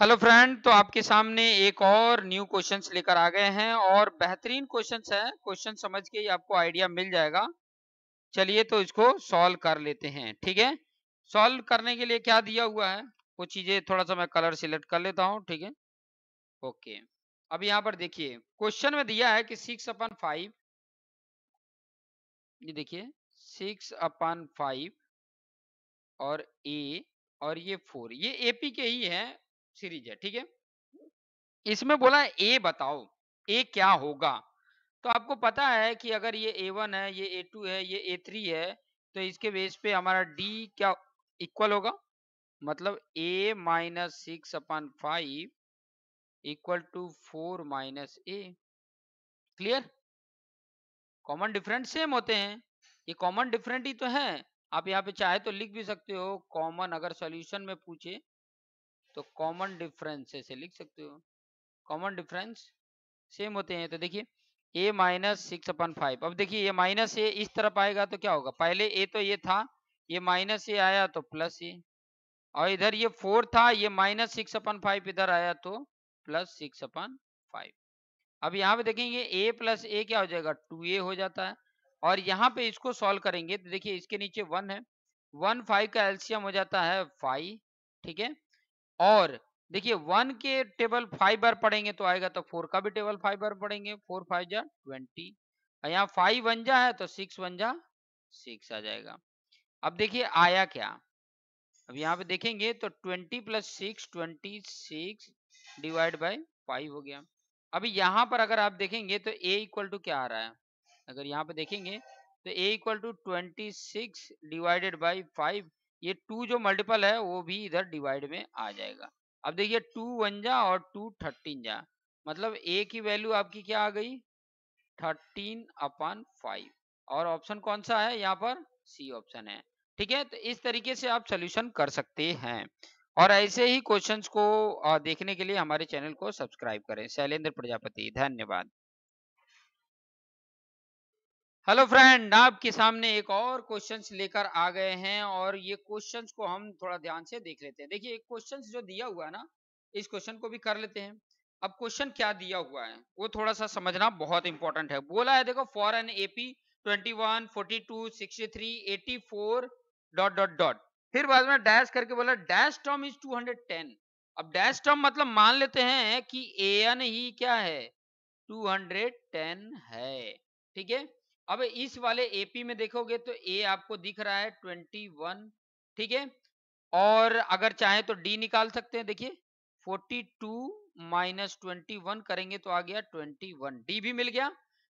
hello friend तो आपके सामने एक और न्यू क्वेश्चंस लेकर आ गए हैं और बेहतरीन क्वेश्चंस है क्वेश्चन समझ के ही आपको आइडिया मिल जाएगा चलिए तो इसको सॉल्व कर लेते हैं ठीक है सॉल्व करने के लिए क्या दिया हुआ है वो चीजें थोड़ा सा मैं कलर सिलेक्ट कर लेता हूँ ठीक है ओके अब यहाँ पर देखिए क्वेश्चन में दिया है कि सिक्स अपन फाइव ये देखिए सिक्स अपन फाइव और ए और ये फोर ये एपी के ही है सीरीज है ठीक है इसमें बोला ए बताओ ए क्या होगा तो आपको पता है कि अगर ये ए वन है ये ए टू है ये ए थ्री है तो इसके बेस पे हमारा डी क्या इक्वल होगा मतलब a minus six upon five equal to four minus a clear common different same होते हैं ये कॉमन डिफरेंट ही तो है आप यहाँ पे चाहे तो लिख भी सकते हो कॉमन अगर सॉल्यूशन में पूछे तो कॉमन डिफरेंस ऐसे लिख सकते हो कॉमन डिफरेंस सेम होते हैं तो देखिए a minus six upon five अब देखिए ये माइनस ए इस तरफ आएगा तो क्या होगा पहले ए तो ये था ये माइनस ए आया तो प्लस ए और इधर ये फोर था ये माइनस सिक्स अपन फाइव इधर आया तो प्लस सिक्स अपन फाइव अब यहाँ पे देखेंगे ए प्लस ए क्या हो जाएगा टू ए हो जाता है और यहाँ पे इसको सॉल्व करेंगे तो देखिए इसके नीचे वन है वन फाइव का एल्सियम हो जाता है फाइव ठीक है और देखिए वन के टेबल फाइव बार पढ़ेंगे तो आएगा तो फोर का भी टेबल फाइव बार पढ़ेंगे फोर फाइव जा ट्वेंटी यहाँ फाइव वन जा है तो सिक्स वन जा सिक्स आ जाएगा अब देखिए आया क्या अब यहाँ पे देखेंगे तो twenty plus six twenty six divide by five हो गया अभी यहाँ पर अगर आप देखेंगे तो ए इक्वल टू क्या आ रहा है अगर यहाँ पे देखेंगे तो a equal to twenty six divided by five ये टू जो मल्टीपल है वो भी इधर डिवाइड में आ जाएगा अब देखिए टू वन जा और टू थर्टीन जा मतलब ए की वैल्यू आपकी क्या आ गई थर्टीन अपॉन फाइव और ऑप्शन कौन सा है यहाँ पर सी ऑप्शन है ठीक है तो इस तरीके से आप सोल्यूशन कर सकते हैं और ऐसे ही क्वेश्चंस को देखने के लिए हमारे चैनल को सब्सक्राइब करें शैलेंद्र प्रजापति धन्यवाद हेलो फ्रेंड आपके सामने एक और क्वेश्चंस लेकर आ गए हैं और ये क्वेश्चंस को हम थोड़ा ध्यान से देख लेते हैं देखिए एक क्वेश्चंस जो दिया हुआ है ना इस क्वेश्चन को भी कर लेते हैं अब क्वेश्चन क्या दिया हुआ है वो थोड़ा सा समझना बहुत इंपॉर्टेंट है बोला है देखो for N AP twenty one forty two sixty three eighty four dot dot dot फिर बाद में डैश करके बोला dash term is two hundred ten अब डैश टर्म मतलब मान लेते हैं कि ए एन ही क्या है टू हंड्रेड टेन है ठीक है अब इस वाले एपी में देखोगे तो ए आपको दिख रहा है ट्वेंटी वन ठीक है और अगर चाहे तो डी निकाल सकते हैं देखिए forty two minus twenty one करेंगे तो आ गया ट्वेंटी वन डी भी मिल गया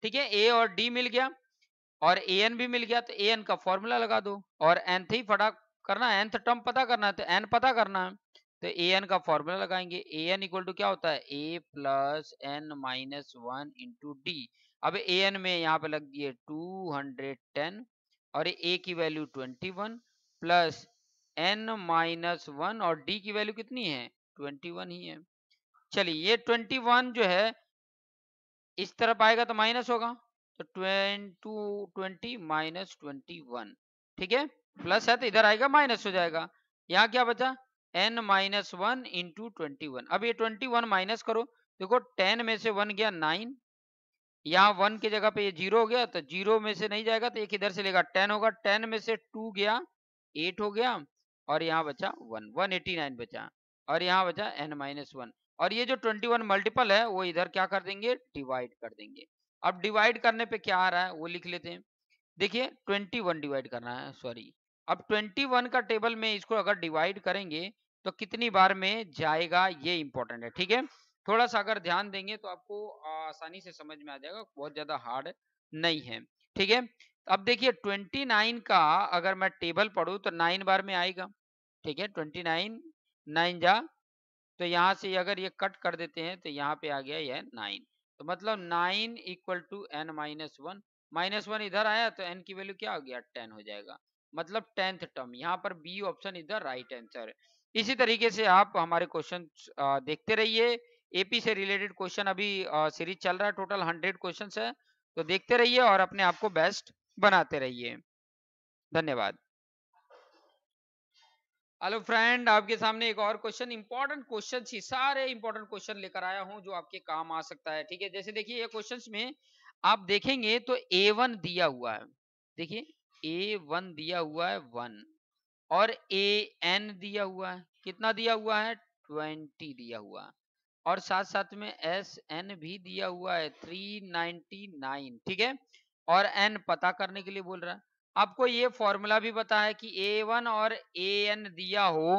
ठीक है ए और डी मिल गया और ए एन भी मिल गया तो ए एन का फॉर्मूला लगा दो और एंथ ही फटा करना है एंथ टर्म पता करना है तो एन पता करना है तो ए एन का फॉर्मूला लगाएंगे ए एन इक्वल टू क्या होता है a plus n minus one into d अब ए एन में यहाँ पे लग दिए टू हंड्रेड टेन और ए की value twenty one plus n minus one और डी की वैल्यू कितनी है ट्वेंटी वन ही है चलिए ये ट्वेंटी वन जो है इस तरफ आएगा तो माइनस होगा तो twenty twenty minus twenty one ठीक है प्लस है तो इधर आएगा माइनस हो जाएगा यहाँ क्या बचा n minus one into twenty one अब ये ट्वेंटी वन माइनस करो देखो टेन में से वन गया नाइन यहाँ वन की जगह पे ये जीरो हो गया तो जीरो में से नहीं जाएगा तो एक इधर से लेगा टेन होगा टेन में से टू गया एट हो गया और यहाँ बचा वन वन एटी नाइन बचा और यहाँ बचा एन माइनस वन और ये जो ट्वेंटी वन मल्टीपल है वो इधर क्या कर देंगे डिवाइड कर देंगे अब डिवाइड करने पे क्या आ रहा है वो लिख लेते हैं देखिए ट्वेंटी वन डिवाइड करना है सॉरी अब ट्वेंटी वन का टेबल में इसको अगर डिवाइड करेंगे तो कितनी बार में जाएगा ये इंपॉर्टेंट है ठीक है थोड़ा सा अगर ध्यान देंगे तो आपको आसानी से समझ में आ जाएगा बहुत ज्यादा हार्ड नहीं है ठीक है अब देखिए 29 का अगर मैं टेबल पढ़ू तो नाइन बार में आएगा ठीक है 29 नाइन नाइन जा तो यहाँ से अगर ये कट कर देते हैं तो यहाँ पे आ गया यह नाइन तो मतलब nine equal to n minus one minus one इधर आया तो एन की वैल्यू क्या हो गया टेन हो जाएगा मतलब टेंथ टर्म यहाँ पर बी ऑप्शन इधर राइट आंसर इसी तरीके से आप हमारे क्वेश्चन देखते रहिए एपी से रिलेटेड क्वेश्चन अभी सीरीज चल रहा है टोटल हंड्रेड क्वेश्चन है तो देखते रहिए और अपने आप को बेस्ट बनाते रहिए धन्यवाद हेलो फ्रेंड आपके सामने एक और क्वेश्चन इंपॉर्टेंट क्वेश्चन ही सारे इंपॉर्टेंट क्वेश्चन लेकर आया हूं जो आपके काम आ सकता है ठीक है जैसे देखिए ये क्वेश्चंस में आप देखेंगे तो ए वन दिया हुआ है देखिए ए वन दिया हुआ है वन और ए एन दिया हुआ है कितना दिया हुआ है ट्वेंटी दिया हुआ है और साथ साथ में एस एन भी दिया हुआ है थ्री नाइनटी नाइन ठीक है और एन पता करने के लिए बोल रहा है आपको ये फॉर्मूला भी पता है कि ए वन और ए एन दिया हो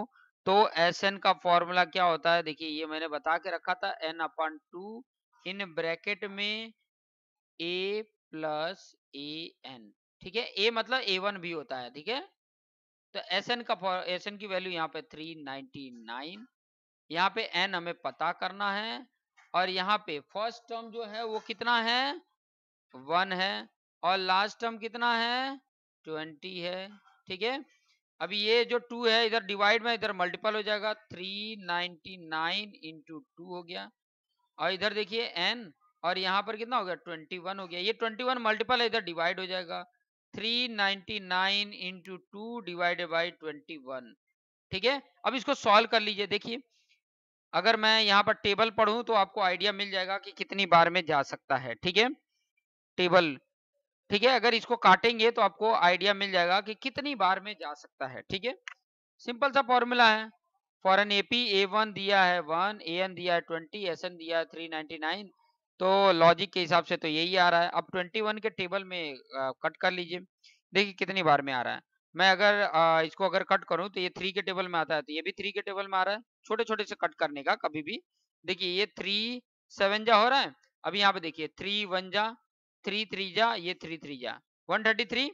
तो एस एन का फॉर्मूला क्या होता है देखिए ये मैंने बता के रखा था n upon two in bracket में ए प्लस ए एन ठीक है ए मतलब ए वन भी होता है ठीक है तो एस एन का एस एन की वैल्यू यहाँ पे थ्री नाइनटी नाइन यहाँ पे एन हमें पता करना है और यहाँ पे फर्स्ट टर्म जो है वो कितना है वन है और लास्ट टर्म कितना है ट्वेंटी है ठीक है अब ये जो टू है इधर डिवाइड में इधर मल्टीपल हो जाएगा three ninety nine into two हो गया और इधर देखिए एन और यहाँ पर कितना हो गया ट्वेंटी वन हो गया ये ट्वेंटी वन मल्टीपल है इधर डिवाइड हो जाएगा three ninety nine into two divided by twenty one ठीक है अब इसको सॉल्व कर लीजिए देखिए अगर मैं यहाँ पर टेबल पढ़ू तो आपको आइडिया मिल जाएगा कि कितनी बार में जा सकता है ठीक है टेबल ठीक है अगर इसको काटेंगे तो आपको आइडिया मिल जाएगा कि कितनी बार में जा सकता है ठीक है सिंपल सा फॉर्मूला है for N AP a one दिया है वन ए एन दिया है ट्वेंटी एस एन दिया है थ्री नाइनटी नाइन तो लॉजिक के हिसाब से तो यही आ रहा है अब ट्वेंटी वन के टेबल में आ, कट कर लीजिए देखिए कितनी बार में आ रहा है मैं अगर आ, इसको अगर कट करूं तो ये थ्री के टेबल में आता है तो ये भी थ्री के टेबल में आ रहा है छोटे छोटे से कट करने का कभी भी देखिए ये थ्री सेवन जा हो रहा है अभी यहाँ पे देखिए थ्री वन जा थ्री थ्री जा ये थ्री थ्री जा वन थर्टी थ्री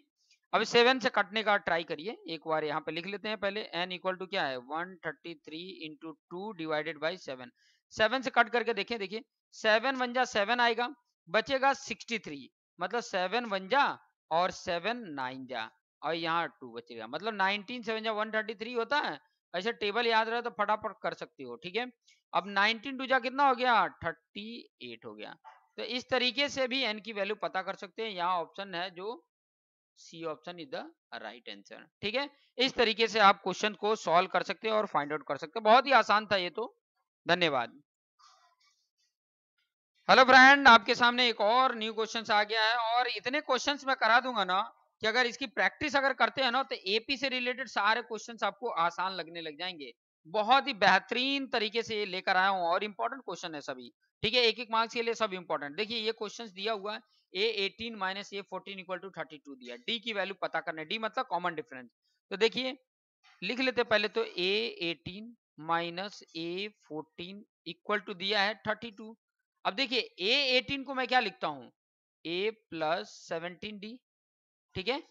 अब सेवन से कटने का ट्राई करिए एक बार यहाँ पे लिख लेते हैं पहले एन इक्वल टू क्या है one thirty three into two divided by seven seven से कट करके देखिए देखिए सेवन वन जा सेवन आएगा बचेगा सिक्सटी थ्री मतलब सेवन वन जा और सेवन नाइन जा और यहाँ टू बचेगा मतलब नाइनटीन सेवन जब वन थर्टी थ्री होता है ऐसे टेबल याद रहे तो फटाफट कर सकती हो ठीक है अब नाइनटीन टू जा कितना हो गया थर्टी एट हो गया तो इस तरीके से भी एन की वैल्यू पता कर सकते हैं यहाँ ऑप्शन है जो C option is the right answer ठीक है इस तरीके से आप क्वेश्चन को सॉल्व कर सकते हैं और फाइंड आउट कर सकते हैं बहुत ही आसान था ये तो धन्यवाद हेलो फ्रेंड आपके सामने एक और न्यू क्वेश्चन आ गया है और इतने क्वेश्चन मैं करा दूंगा ना कि अगर इसकी प्रैक्टिस अगर करते हैं ना तो एपी से रिलेटेड सारे क्वेश्चन आपको आसान लगने लग जाएंगे बहुत ही बेहतरीन तरीके से लेकर आया हूँ और इंपॉर्टेंट क्वेश्चन है सभी ठीक है एक एक मार्क्स के लिए सब इंपॉर्टेंट देखिए ये क्वेश्चन दिया हुआ है a eighteen minus a fourteen equal to thirty two दिया डी की वैल्यू पता करना है डी मतलब कॉमन डिफरेंस तो देखिए लिख लेते पहले तो a eighteen minus a fourteen equal to दिया है थर्टी टू अब देखिए ए एटीन को मैं क्या लिखता हूं ए प्लस सेवनटीन डी ठीक है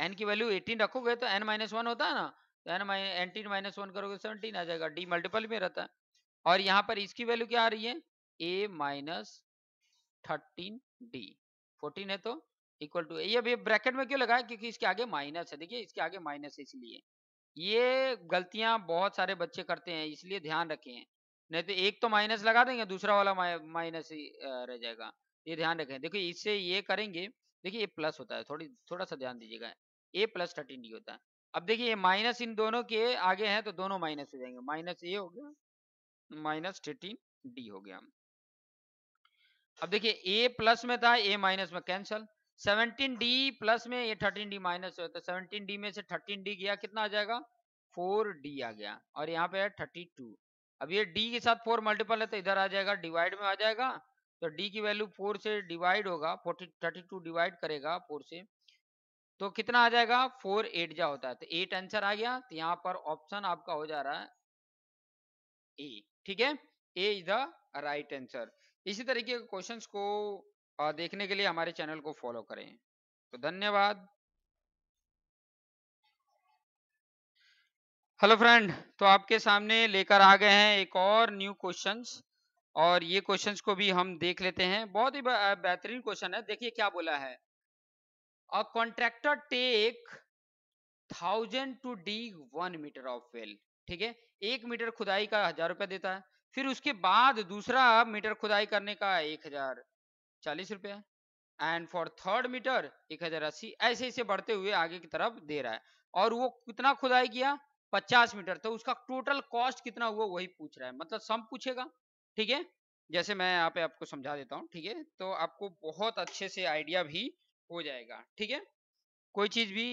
एन की वैल्यू एटीन रखोगे तो एन माइनस वन होता है ना तो एन एटीन माइनस वन करोगे सेवनटीन आ जाएगा डी मल्टीपल में रहता है और यहाँ पर इसकी वैल्यू क्या आ रही है a minus thirteen d fourteen है तो इक्वल टू ये अभी ब्रैकेट में क्यों है क्योंकि इसके आगे माइनस है देखिए इसके आगे माइनस है इसलिए ये गलतियां बहुत सारे बच्चे करते हैं इसलिए ध्यान रखें नहीं तो एक तो माइनस लगा देंगे दूसरा वाला माइनस ही रह जाएगा ये ध्यान रखें देखो इससे ये करेंगे देखिए ये प्लस होता है थोड़ी थोड़ा सा ध्यान दीजिएगा ए प्लस थर्टीन डी होता है अब देखिए ये माइनस इन दोनों के आगे हैं तो दोनों माइनस हो जाएंगे माइनस ए हो गया माइनस थर्टीन डी हो गया अब देखिए ए प्लस में था ए माइनस में कैंसल सेवनटीन डी प्लस में ये थर्टीन डी माइनस होता है सेवनटीन डी में से थर्टीन डी गया कितना आ जाएगा फोर डी आ गया और यहाँ पे है टू अब ये डी के साथ फोर मल्टीपल है तो इधर आ जाएगा डिवाइड में आ जाएगा तो डी की वैल्यू फोर से डिवाइड होगा फोर्टी थर्टी टू डिवाइड करेगा फोर से तो कितना आ जाएगा फोर एट जा होता है तो एट आंसर आ गया तो यहाँ पर ऑप्शन आपका हो जा रहा है ए ठीक है a is the right answer इसी तरीके के क्वेश्चन को देखने के लिए हमारे चैनल को फॉलो करें तो धन्यवाद हेलो फ्रेंड तो आपके सामने लेकर आ गए हैं एक और न्यू क्वेश्चंस और ये क्वेश्चंस को भी हम देख लेते हैं बहुत ही बेहतरीन क्वेश्चन है देखिए क्या बोला है a contractor take thousand to d one meter of well ठीक है एक मीटर खुदाई का हजार रुपया देता है फिर उसके बाद दूसरा मीटर खुदाई करने का एक हजार चालीस रुपया एंड फॉर थर्ड मीटर एक हजार अस्सी ऐसे ऐसे बढ़ते हुए आगे की तरफ दे रहा है और वो कितना खुदाई किया पचास मीटर तो उसका टोटल कॉस्ट कितना हुआ वही पूछ रहा है मतलब सम पूछेगा ठीक है जैसे मैं यहाँ पे आपको समझा देता हूँ ठीक है तो आपको बहुत अच्छे से आइडिया भी हो जाएगा ठीक है कोई चीज भी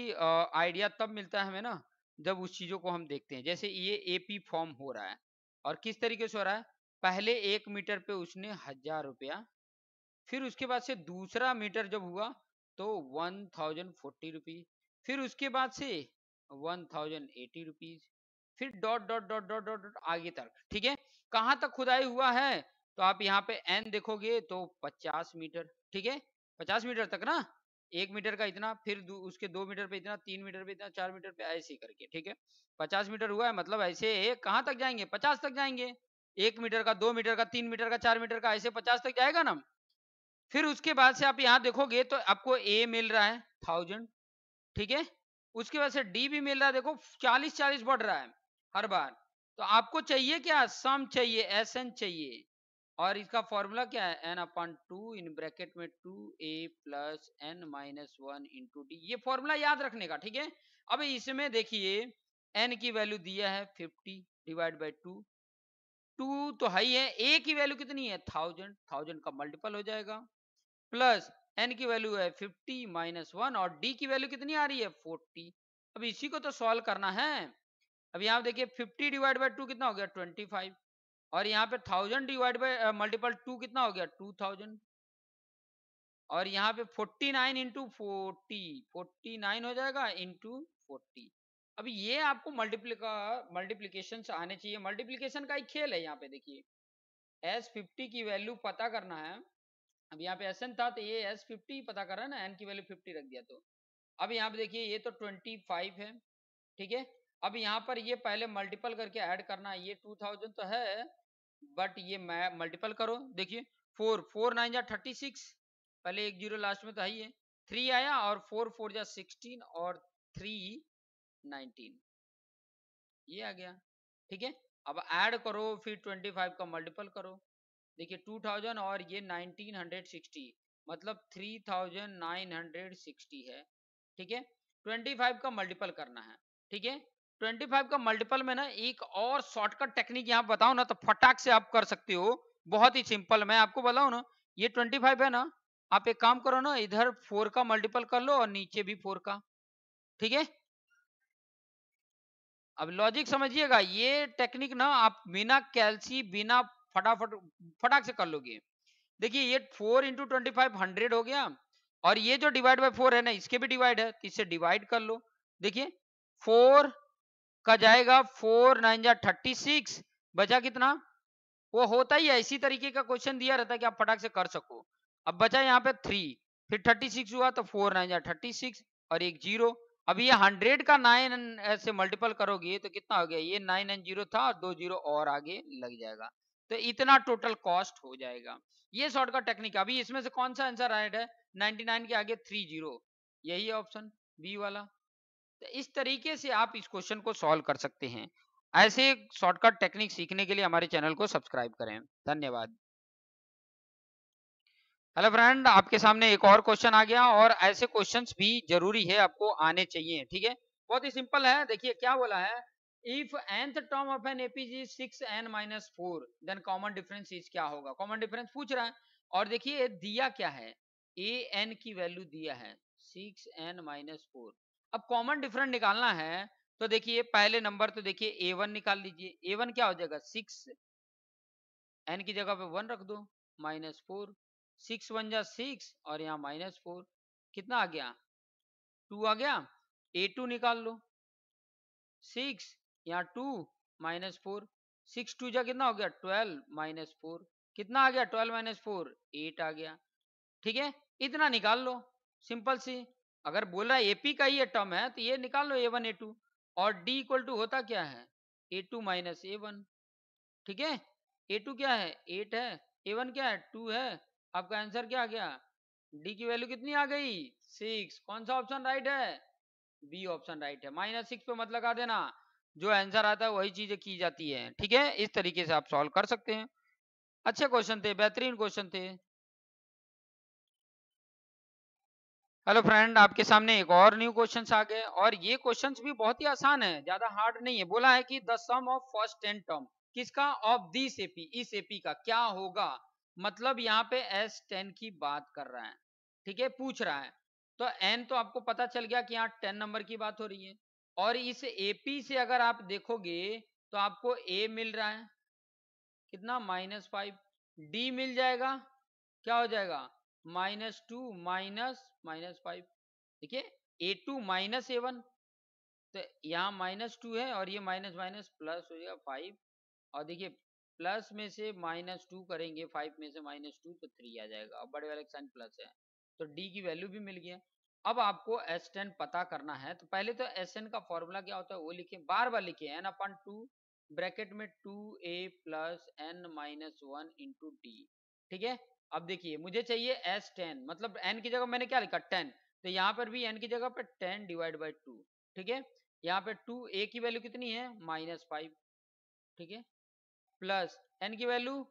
आइडिया तब मिलता है हमें ना जब उस चीजों को हम देखते हैं जैसे ये एपी फॉर्म हो रहा है और किस तरीके से हो रहा है पहले एक मीटर पे उसने हजार रुपया फिर उसके बाद से दूसरा मीटर जब हुआ तो वन थाउजेंड फोर्टी रुपीज फिर उसके बाद से वन थाउजेंड एटी रुपीज फिर dot dot dot dot dot आगे तक ठीक है कहां तक खुदाई हुआ है तो आप यहाँ पे एन देखोगे तो 50 मीटर ठीक है 50 मीटर तक ना एक मीटर का इतना फिर उसके दो मीटर पे इतना तीन मीटर पे इतना चार मीटर पे ऐसे करके ठीक है पचास मीटर हुआ है मतलब ऐसे कहाँ तक जाएंगे पचास तक जाएंगे एक मीटर का दो मीटर का तीन मीटर का चार मीटर का ऐसे पचास तक जाएगा ना फिर उसके बाद से आप यहाँ देखोगे तो आपको ए मिल रहा है थाउजेंड ठीक है उसके बाद से डी भी मिल रहा है देखो चालीस चालीस बढ़ रहा है हर बार तो आपको चाहिए क्या सम चाहिए एस एन चाहिए और इसका फॉर्मूला क्या है n upon two in bracket में two a plus n minus one into d ये फॉर्मूला याद रखने का ठीक है अब इसमें देखिए एन की वैल्यू दिया है fifty divide by two two तो हाई है ए की वैल्यू कितनी है थाउजेंड थाउजेंड का मल्टीपल हो जाएगा प्लस एन की वैल्यू है फिफ्टी माइनस वन और डी की वैल्यू कितनी आ रही है फोर्टी अब इसी को तो सॉल्व करना है अब यहाँ देखिए फिफ्टी डिवाइड बाई टू कितना हो गया ट्वेंटी फाइव और यहाँ पे thousand divide by multiple two कितना हो गया टू थाउजेंड और यहाँ पे forty nine into forty forty nine हो जाएगा इंटू फोर्टी अब ये आपको मल्टीप्लिका मल्टीप्लीकेशन आने चाहिए मल्टीप्लीकेशन का एक खेल है यहाँ पे देखिए एस फिफ्टी की वैल्यू पता करना है अब यहाँ पे एस एन था तो ये एस फिफ्टी पता करा है ना एन की वैल्यू फिफ्टी रख दिया तो अब यहाँ पे देखिए ये तो ट्वेंटी फाइव है ठीक है अब यहाँ पर ये पहले मल्टीपल करके ऐड करना है ये टू थाउजेंड तो है बट ये मैं मल्टीपल करो देखिए फोर फोर नाइन जा थर्टी सिक्स पहले एक जीरो लास्ट में तो है ये थ्री आया और फोर फोर जा सिक्सटीन और थ्री नाइनटीन ये आ गया ठीक है अब ऐड करो फिर ट्वेंटी फाइव का मल्टीपल करो देखिए टू थाउजेंड और ये नाइनटीन हंड्रेड सिक्सटी मतलब three thousand nine hundred sixty है ठीक है ट्वेंटी फाइव का मल्टीपल करना है ठीक है 25 का मल्टीपल में ना एक और शॉर्टकट टेक्निक यहाँ बताओ ना तो फटाक से आप कर सकते हो बहुत ही सिंपल मैं आपको बताऊ ना ये 25 है ना आप एक काम करो ना इधर फोर का मल्टीपल कर लो और नीचे भी फोर का ठीक है अब लॉजिक समझिएगा ये टेक्निक ना आप बिना कैल्सी बिना फटाफट फटाक से कर लोगे देखिए ये four into twenty five hundred हो गया और ये जो डिवाइड बाय फोर है ना इसके भी डिवाइड है तो इसे डिवाइड कर लो देखिए फोर का जाएगा फोर नाइन जा थर्टी सिक्स बचा कितना वो होता ही है इसी तरीके का क्वेश्चन दिया रहता है कि आप फटाक से कर सको अब बचा यहाँ पे थ्री फिर थर्टी सिक्स हुआ तो फोर नाइन जा थर्टी सिक्स और एक जीरो अब ये हंड्रेड का नाइन से मल्टीपल करोगे तो कितना हो गया ये नाइन एन जीरो था और दो जीरो और आगे लग जाएगा तो इतना टोटल कॉस्ट हो जाएगा ये शॉर्टकट टेक्निक अभी इसमें से कौन सा आंसर राइट है नाइन के आगे थ्री जीरो यही ऑप्शन बी वाला तो इस तरीके से आप इस क्वेश्चन को सॉल्व कर सकते हैं ऐसे शॉर्टकट टेक्निक सीखने के लिए हमारे चैनल को सब्सक्राइब करें धन्यवाद हेलो फ्रेंड आपके सामने एक और क्वेश्चन आ गया और ऐसे क्वेश्चंस भी जरूरी है आपको आने चाहिए ठीक है बहुत ही सिंपल है देखिए क्या बोला है if nth term of an एपीजी six n minus four then common difference is क्या होगा कॉमन डिफरेंस पूछ रहा है और देखिए दिया क्या है ए एन की वैल्यू दिया है सिक्स एन माइनस फोर अब कॉमन डिफरेंट निकालना है तो देखिए पहले नंबर तो देखिए ए वन निकाल लीजिए ए वन क्या हो जाएगा सिक्स एन की जगह पे वन रख दो माइनस फोर सिक्स वन जा सिक्स और यहाँ माइनस फोर कितना आ गया टू आ गया ए टू निकाल लो सिक्स यहाँ two minus four six two जा कितना हो गया ट्वेल्व माइनस फोर कितना आ गया ट्वेल्व माइनस फोर एट आ गया ठीक है इतना निकाल लो सिंपल सी अगर बोल रहा है एपी का ही टर्म है तो ये निकाल लो ए वन ए टू और डी इक्वल टू होता क्या है a two minus a one ठीक है ए टू क्या है एट है ए वन क्या है टू है आपका आंसर क्या आ गया डी की वैल्यू कितनी आ गई सिक्स कौन सा ऑप्शन राइट है बी ऑप्शन राइट है माइनस सिक्स पे मत लगा देना जो आंसर आता है वही चीजें की जाती है ठीक है इस तरीके से आप सॉल्व कर सकते हैं अच्छे क्वेश्चन थे बेहतरीन क्वेश्चन थे हेलो फ्रेंड आपके सामने एक और न्यू क्वेश्चन आ गए और ये क्वेश्चन भी बहुत ही आसान है ज्यादा हार्ड नहीं है बोला है कि the sum of first ten term किसका ऑफ दिस एपी इस एपी का क्या होगा मतलब यहाँ पे एस टेन की बात कर रहा है ठीक है पूछ रहा है तो एन तो आपको पता चल गया कि यहाँ टेन नंबर की बात हो रही है और इस एपी से अगर आप देखोगे तो आपको ए मिल रहा है कितना माइनस फाइव डी मिल जाएगा क्या हो जाएगा minus two minus minus five देखिए a two minus a one तो यहाँ माइनस टू है और ये माइनस माइनस प्लस हो जाएगा फाइव और देखिए प्लस में से माइनस टू करेंगे फाइव में से माइनस टू तो थ्री आ जाएगा अब बड़े वाले साइन प्लस है तो डी की वैल्यू भी मिल गई है अब आपको एस टेन पता करना है तो पहले तो एस एन का फॉर्मूला क्या होता है वो लिखे बार बार लिखे एन अपन टू ब्रैकेट में two a plus n minus one into d ठीक है अब देखिए मुझे चाहिए एस टेन मतलब एन की जगह मैंने क्या लिखा टेन तो यहाँ पर भी एन की जगह पर टेन डिवाइड बाई टू ठीक है यहाँ पर टू ए की वैल्यू कितनी है माइनस फाइव ठीक है प्लस एन की वैल्यू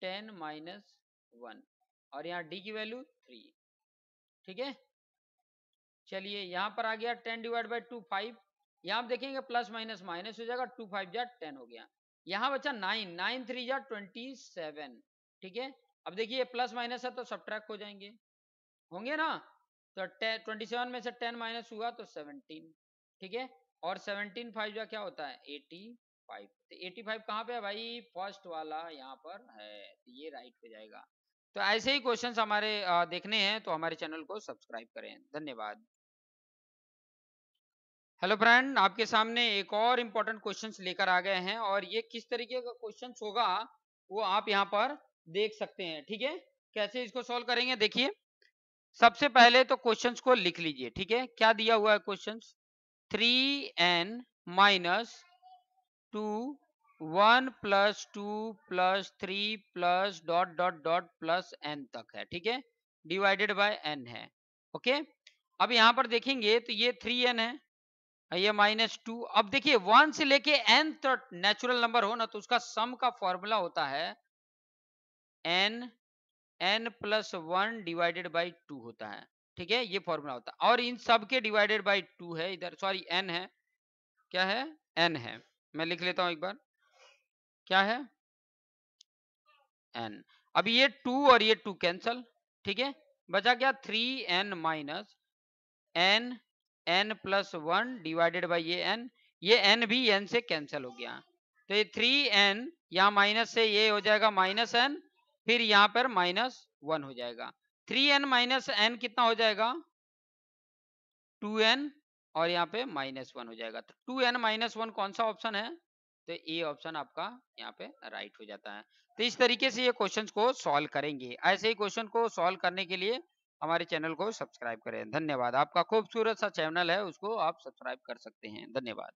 टेन माइनस वन और यहाँ डी की वैल्यू थ्री ठीक है चलिए यहाँ पर आ गया ten divide by two five यहाँ देखेंगे प्लस माइनस माइनस हो जाएगा टू फाइव जा टेन हो गया यहाँ बचा नाइन नाइन थ्री जा ट्वेंटी सेवन ठीक है अब देखिए प्लस माइनस है तो सब हो जाएंगे होंगे ना तो ट्वेंटी सेवन में से टेन माइनस हुआ तो सेवनटीन ठीक है और सेवनटीन फाइव जो क्या होता है एटी फाइव तो एटी फाइव कहाँ पे है भाई फर्स्ट वाला यहाँ पर है तो ये राइट हो जाएगा तो ऐसे ही क्वेश्चंस हमारे देखने हैं तो हमारे चैनल को सब्सक्राइब करें धन्यवाद हेलो फ्रेंड आपके सामने एक और इम्पोर्टेंट क्वेश्चंस लेकर आ गए हैं और ये किस तरीके का क्वेश्चंस होगा वो आप यहाँ पर देख सकते हैं ठीक है कैसे इसको सॉल्व करेंगे देखिए सबसे पहले तो क्वेश्चंस को लिख लीजिए ठीक है क्या दिया हुआ है questions three n minus two one plus two plus three plus dot dot dot plus n तक है ठीक है डिवाइडेड बाय एन है ओके अब यहाँ पर देखेंगे तो ये थ्री एन है ये माइनस टू अब देखिए वन से लेके एन नेचुरल नंबर हो ना तो उसका सम का फॉर्मूला होता है n n plus one divided by two होता है ठीक है ये फॉर्मूला होता है और इन सब के डिवाइडेड बाई टू है इधर सॉरी एन है क्या है एन है मैं लिख लेता हूं एक बार क्या है एन अब ये टू और ये टू कैंसल ठीक है बचा क्या three n minus n n plus one divided by ये एन ये एन भी एन से कैंसल हो गया तो ये थ्री एन यहाँ माइनस से ये हो जाएगा माइनस एन फिर यहाँ पर माइनस वन हो जाएगा थ्री एन माइनस एन कितना हो जाएगा टू एन और यहाँ पे माइनस वन हो जाएगा तो टू एन माइनस वन कौन सा ऑप्शन है तो ए ऑप्शन आपका यहाँ पे राइट हो जाता है तो इस तरीके से ये क्वेश्चन को सॉल्व करेंगे ऐसे ही क्वेश्चन को सॉल्व करने के लिए हमारे चैनल को सब्सक्राइब करें धन्यवाद आपका खूबसूरत सा चैनल है उसको आप सब्सक्राइब कर सकते हैं धन्यवाद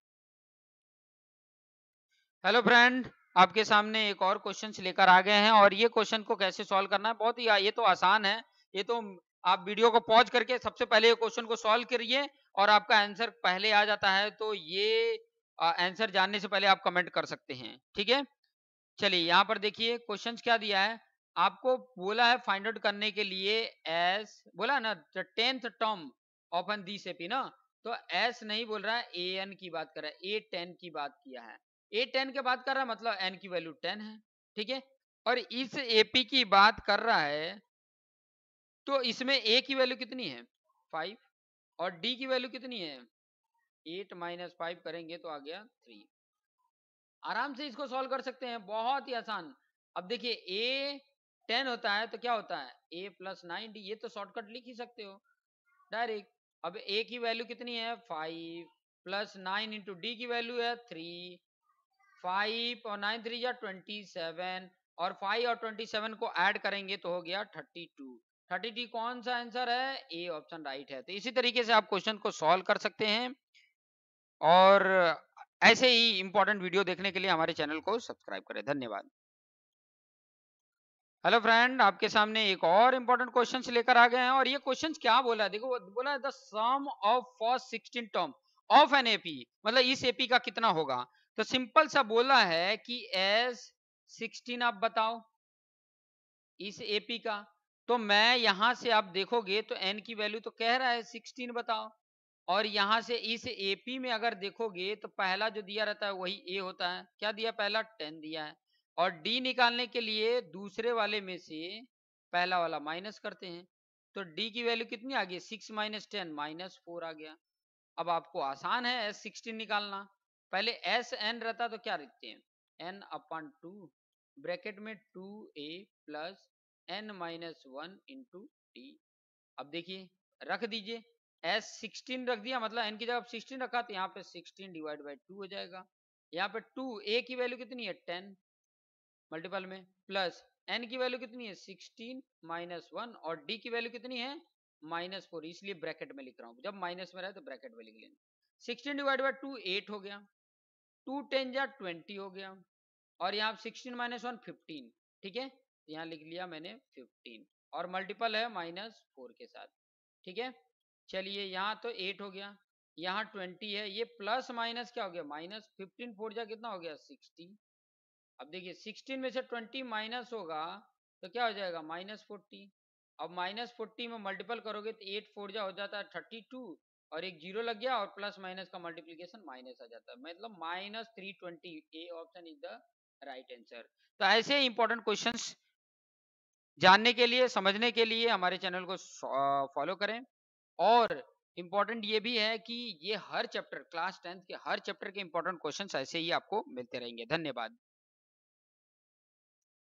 हेलो फ्रेंड आपके सामने एक और क्वेश्चन लेकर आ गए हैं और ये क्वेश्चन को कैसे सॉल्व करना है बहुत ही ये तो आसान है ये तो आप वीडियो को पॉज करके सबसे पहले क्वेश्चन को सॉल्व करिए और आपका आंसर पहले आ जाता है तो ये आंसर जानने से पहले आप कमेंट कर सकते हैं ठीक है चलिए यहाँ पर देखिए क्वेश्चन क्या दिया है आपको बोला है फाइंड आउट करने के लिए एस बोला ना टेंथ टर्म ऑफ एन दी सेपी ना तो एस नहीं बोल रहा है ए एन की बात कर रहा है ए टेन की बात किया है ए टेन के बात कर रहा है मतलब एन की वैल्यू टेन है ठीक है और इस एपी की बात कर रहा है तो इसमें ए की वैल्यू कितनी है फाइव और डी की वैल्यू कितनी है एट माइनस फाइव करेंगे तो आ गया थ्री आराम से इसको सॉल्व कर सकते हैं बहुत ही आसान अब देखिए ए टेन होता है तो क्या होता है ए प्लस नाइन डी ये तो शॉर्टकट लिख ही सकते हो डायरेक्ट अब ए की वैल्यू कितनी है five plus nine into d की वैल्यू है थ्री फाइव और नाइन थ्री या ट्वेंटी सेवन और फाइव और ट्वेंटी सेवन को ऐड करेंगे तो हो गया थर्टी टू थर्टी टू कौन सा आंसर है ए ऑप्शन राइट है तो इसी तरीके से आप क्वेश्चन को सॉल्व कर सकते हैं और ऐसे ही इंपॉर्टेंट वीडियो देखने के लिए हमारे चैनल को सब्सक्राइब करें धन्यवाद हेलो फ्रेंड आपके सामने एक और इंपॉर्टेंट क्वेश्चन लेकर आ गए हैं और ये क्वेश्चन क्या बोला है देखो बोला है the sum of first sixteen term of an AP मतलब इस एपी का कितना होगा तो सिंपल सा बोला है कि एस सिक्सटीन आप बताओ इस एपी का तो मैं यहां से आप देखोगे तो एन की वैल्यू तो कह रहा है सिक्सटीन बताओ और यहां से इस एपी में अगर देखोगे तो पहला जो दिया रहता है वही ए होता है क्या दिया पहला टेन दिया है और डी निकालने के लिए दूसरे वाले में से पहला वाला माइनस करते हैं तो डी की वैल्यू कितनी आ गई six minus ten minus four आ गया अब आपको आसान है एस सिक्सटीन निकालना पहले एस एन रहता तो क्या लिखते हैं एन अपन टू ब्रैकेट में two a plus n minus one into t अब देखिए रख दीजिए एस सिक्सटीन रख दिया मतलब एन की जगह सिक्सटीन रखा तो यहाँ पे सिक्सटीन डिवाइड बाई टू हो जाएगा यहाँ पे टू ए की वैल्यू कितनी है टेन मल्टीपल में प्लस एन की वैल्यू कितनी है सिक्सटीन माइनस वन और डी की वैल्यू कितनी है माइनस फोर इसलिए ब्रैकेट में लिख रहा हूँ जब माइनस में रहे तो ब्रैकेट में लिख लेंगे sixteen divide by two eight हो गया टू टेन जा ट्वेंटी हो गया और यहाँ सिक्सटीन माइनस वन फिफ्टीन ठीक है तो यहाँ लिख लिया मैंने फिफ्टीन और मल्टीपल है माइनस फोर के साथ ठीक है चलिए यहाँ तो एट हो गया यहाँ ट्वेंटी है ये प्लस माइनस क्या हो गया माइनस फिफ्टीन फोर जा कितना हो गया सिक्सटी अब देखिए सिक्सटीन में से ट्वेंटी माइनस होगा तो क्या हो जाएगा माइनस फोर्टी अब माइनस फोर्टी में मल्टीपल करोगे तो एट फोर जा हो जाता है थर्टी टू और एक जीरो लग गया और प्लस माइनस का मल्टीप्लीकेशन माइनस आ जाता है मतलब minus three twenty a option is the right answer तो ऐसे इंपॉर्टेंट क्वेश्चन जानने के लिए समझने के लिए हमारे चैनल को फॉलो करें और इम्पोर्टेंट ये भी है कि ये हर चैप्टर क्लास टेंथ के हर चैप्टर के इंपॉर्टेंट क्वेश्चन ऐसे ही आपको मिलते रहेंगे धन्यवाद